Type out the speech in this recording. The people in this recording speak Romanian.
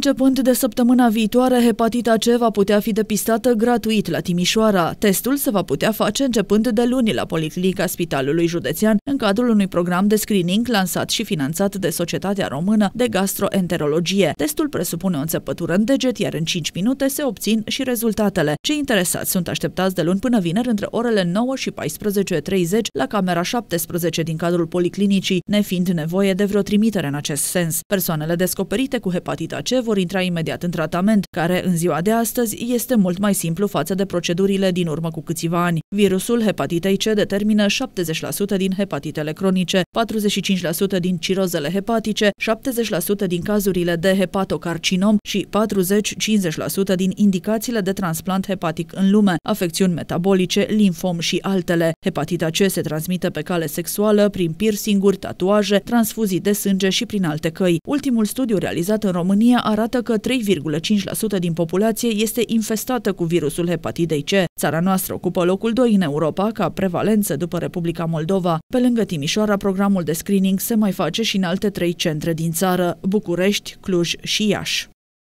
Începând de săptămâna viitoare, hepatita C va putea fi depistată gratuit la Timișoara. Testul se va putea face începând de luni la Policlinica Spitalului Județean, în cadrul unui program de screening lansat și finanțat de Societatea Română de Gastroenterologie. Testul presupune o înțepătură în deget, iar în 5 minute se obțin și rezultatele. Cei interesați sunt așteptați de luni până vineri între orele 9 și 14.30 la camera 17 din cadrul Policlinicii, nefiind nevoie de vreo trimitere în acest sens. Persoanele descoperite cu hepatita C vor intra imediat în tratament, care în ziua de astăzi este mult mai simplu față de procedurile din urmă cu câțiva ani. Virusul hepatitei C determină 70% din hepatitele cronice, 45% din cirozele hepatice, 70% din cazurile de hepatocarcinom și 40-50% din indicațiile de transplant hepatic în lume, afecțiuni metabolice, linfom și altele. Hepatita C se transmite pe cale sexuală, prin piercinguri, tatuaje, transfuzii de sânge și prin alte căi. Ultimul studiu realizat în România a arată că 3,5% din populație este infestată cu virusul hepatitei C. Țara noastră ocupă locul 2 în Europa ca prevalență după Republica Moldova. Pe lângă Timișoara, programul de screening se mai face și în alte trei centre din țară, București, Cluj și Iași.